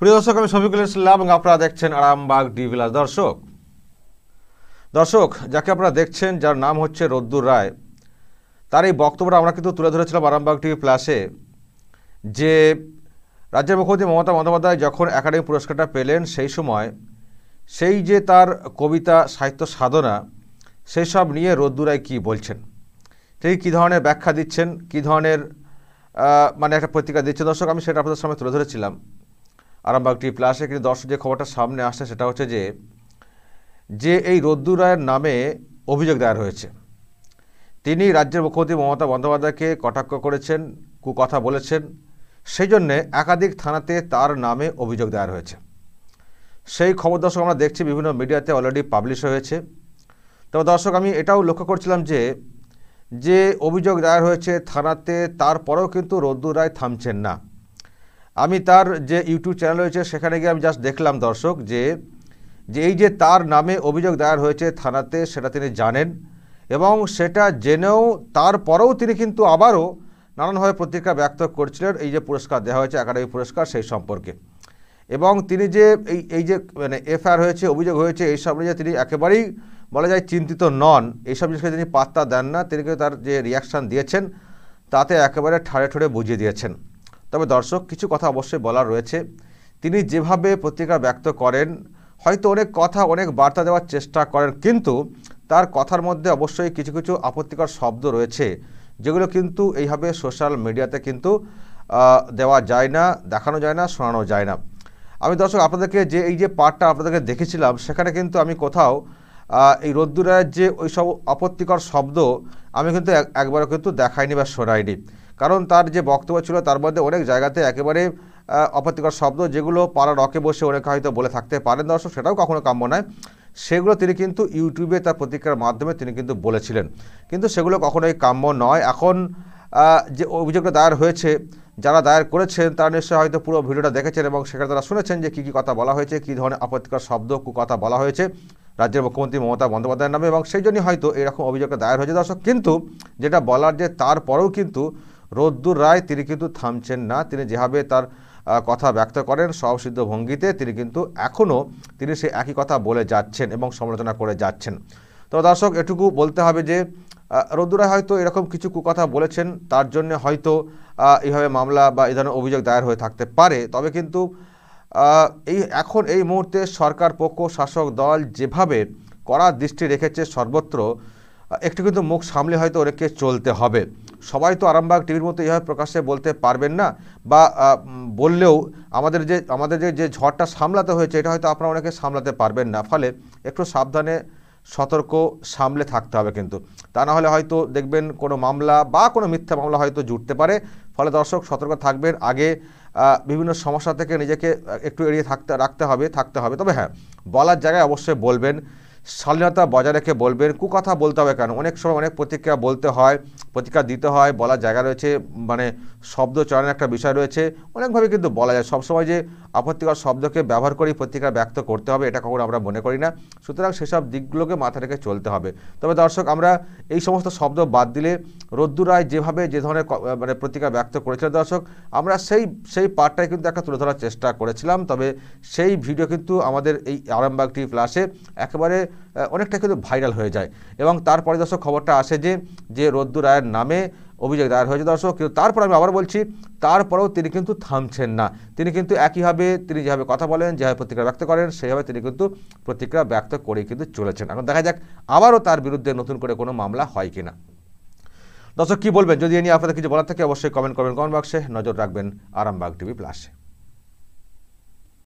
প্রিয় দর্শক আমি শফিকুল ইসলাম এবং আপনারা দেখছেন আরামবাগ ডি ভিলাস দর্শক দর্শক যাকে আপনারা দেখছেন যার নাম হচ্ছে রদ্দুর রায় তার এই বক্তব্যটা আমরা কিন্তু তুলে ধরেছিলাম আরামবাগ টিভি প্লাসে যে রাজ্যের মুখ্যমন্ত্রী মমতা বন্দ্যোপাধ্যায় যখন একাডেমি পুরস্কারটা পেলেন সেই সময় সেই যে তার কবিতা সাহিত্য সাধনা সেই সব নিয়ে রায় কী বলছেন তিনি কী ধরনের ব্যাখ্যা দিচ্ছেন কী ধরনের মানে একটা পত্রিকা দিচ্ছেন দর্শক আমি সেটা আপনাদের সামনে তুলে ধরেছিলাম আরামবাগ প্লাসে কিন্তু দর্শক যে খবরটা সামনে আসছে সেটা হচ্ছে যে যে এই রদ্দু রায়ের নামে অভিযোগ দায়ের হয়েছে তিনি রাজ্যের মুখ্যমন্ত্রী মমতা বন্দ্যোপাধ্যায়কে কটাক্ষ করেছেন কুকথা বলেছেন সেই জন্যে একাধিক থানাতে তার নামে অভিযোগ দায়ের হয়েছে সেই খবর দর্শক আমরা দেখছি বিভিন্ন মিডিয়াতে অলরেডি পাবলিশ হয়েছে তবে দর্শক আমি এটাও লক্ষ্য করছিলাম যে যে অভিযোগ দায়ের হয়েছে থানাতে তারপরেও কিন্তু রদ্দু রায় থামছেন না আমি তার যে ইউটিউব চ্যানেল রয়েছে সেখানে গিয়ে আমি জাস্ট দেখলাম দর্শক যে যে এই যে তার নামে অভিযোগ দায়ের হয়েছে থানাতে সেটা তিনি জানেন এবং সেটা জেনেও তারপরেও তিনি কিন্তু আবারও নানানভাবে প্রতিক্রিয়া ব্যক্ত করছিলেন এই যে পুরস্কার দেওয়া হয়েছে একাডেমি পুরস্কার সেই সম্পর্কে এবং তিনি যে এই এই যে মানে এফআইআর হয়েছে অভিযোগ হয়েছে এই সব নিয়ে তিনি একেবারেই বলা যায় চিন্তিত নন এইসব জিনিসকে তিনি পাত্তা দেন না তিনি তার যে রিয়াকশান দিয়েছেন তাতে একেবারে ঠাড়ে ঠুড়ে বুঝিয়ে দিয়েছেন তবে দর্শক কিছু কথা অবশ্যই বলার রয়েছে তিনি যেভাবে প্রতিক্রিয়া ব্যক্ত করেন হয়তো অনেক কথা অনেক বার্তা দেওয়ার চেষ্টা করেন কিন্তু তার কথার মধ্যে অবশ্যই কিছু কিছু আপত্তিকর শব্দ রয়েছে যেগুলো কিন্তু এইভাবে সোশ্যাল মিডিয়াতে কিন্তু দেওয়া যায় না দেখানো যায় না শোনানো যায় না আমি দর্শক আপনাদেরকে যে এই যে পার্টটা আপনাদেরকে দেখেছিলাম সেখানে কিন্তু আমি কোথাও এই রোদ্দুরায়ের যে ওই সব আপত্তিকর শব্দ আমি কিন্তু একবারও কিন্তু দেখাইনি বা শোনাইনি কারণ তার যে বক্তব্য ছিল তার মধ্যে অনেক জায়গাতে একেবারে অপ্রীতিকর শব্দ যেগুলো পাড়া রকে বসে অনেক হয়তো বলে থাকতে পারেন দর্শক সেটাও কখনো কাম্য নয় সেগুলো তিনি কিন্তু ইউটিউবে তার প্রতিক্রিয়ার মাধ্যমে তিনি কিন্তু বলেছিলেন কিন্তু সেগুলো কখনোই কাম্য নয় এখন যে অভিযোগটা দায়ের হয়েছে যারা দায়ের করেছেন তারা নিশ্চয়ই হয়তো পুরো ভিডিওটা দেখেছেন এবং সেখানে তারা শুনেছেন যে কী কী কথা বলা হয়েছে কী ধরনের আপত্তিকর শব্দ কথা বলা হয়েছে রাজ্যের মুখ্যমন্ত্রী মমতা বন্দ্যোপাধ্যায়ের নামে এবং সেই জন্যই হয়তো এরকম অভিযোগটা দায়ের হয়েছে দর্শক কিন্তু যেটা বলার যে তারপরেও কিন্তু রোদ্দুর রায় তিনি কিন্তু থামছেন না তিনি যেভাবে তার কথা ব্যক্ত করেন সবসিদ্ধ ভঙ্গিতে তিনি কিন্তু এখনও তিনি সে একই কথা বলে যাচ্ছেন এবং সমালোচনা করে যাচ্ছেন তো দর্শক এটুকু বলতে হবে যে রোদ্দুরায় হয়তো এরকম কিছু কুকথা বলেছেন তার জন্য হয়তো এইভাবে মামলা বা এই ধরনের অভিযোগ দায়ের হয়ে থাকতে পারে তবে কিন্তু এই এখন এই মুহূর্তে সরকার পক্ষ শাসক দল যেভাবে কড়া দৃষ্টি রেখেছে সর্বত্র একটু কিন্তু মুখ সামলে হয়তো অনেককে চলতে হবে সবাই তো আরামবাগ টিভির মতো এইভাবে প্রকাশ্যে বলতে পারবেন না বা বললেও আমাদের যে আমাদের যে ঝড়টা সামলাতে হয়েছে এটা হয়তো আপনারা অনেকে সামলাতে পারবেন না ফলে একটু সাবধানে সতর্ক সামলে থাকতে হবে কিন্তু তা না হলে হয়তো দেখবেন কোনো মামলা বা কোনো মিথ্যা মামলা হয়তো জুটতে পারে ফলে দর্শক সতর্ক থাকবেন আগে বিভিন্ন সমস্যা থেকে নিজেকে একটু এড়িয়ে থাকতে রাখতে হবে থাকতে হবে তবে হ্যাঁ বলার জায়গায় অবশ্যই বলবেন শালীনতা বজায় রেখে বলবেন কু কথা বলতে হবে কেন অনেক সময় অনেক প্রতিক্রিয়া বলতে হয় প্রতিক্রিয়া দিতে হয় বলার জায়গা রয়েছে মানে শব্দ চয়নের একটা বিষয় রয়েছে অনেকভাবে কিন্তু বলা যায় সবসময় যে আপত্তিকর শব্দকে ব্যবহার করেই প্রতিক্রিয়া ব্যক্ত করতে হবে এটা কখনো আমরা মনে করি না সুতরাং সেসব দিকগুলোকে মাথা রেখে চলতে হবে তবে দর্শক আমরা এই সমস্ত শব্দ বাদ দিলে রোদ্দুরায় রায় যেভাবে যে ধরনের মানে প্রতিক্রিয়া ব্যক্ত করেছিল দর্শক আমরা সেই সেই পার্টটাই কিন্তু একটা তুলে ধরার চেষ্টা করেছিলাম তবে সেই ভিডিও কিন্তু আমাদের এই আরামবাগটি প্লাসে একেবারে অনেকটা কিন্তু ভাইরাল হয়ে যায় এবং তারপরে দর্শক খবরটা আসে যে যে রদ্দু রায়ের নামে অভিযোগ দায়ের হয়েছে দর্শক কিন্তু তারপর আমি আবার বলছি তারপরেও তিনি কিন্তু থামছেন না তিনি কিন্তু একইভাবে তিনি যেভাবে কথা বলেন যেভাবে প্রতিক্রিয়া ব্যক্ত করেন সেইভাবে তিনি কিন্তু প্রতিক্রিয়া ব্যক্ত করে কিন্তু চলেছেন এখন দেখা যাক আবারও তার বিরুদ্ধে নতুন করে কোনো মামলা হয় কিনা দর্শক কী বলবেন যদি এ নিয়ে আপনাদের কিছু বলার থাকে অবশ্যই কমেন্ট করবেন কমেন্ট বক্সে নজর রাখবেন আরামবাগ টিভি প্লাসে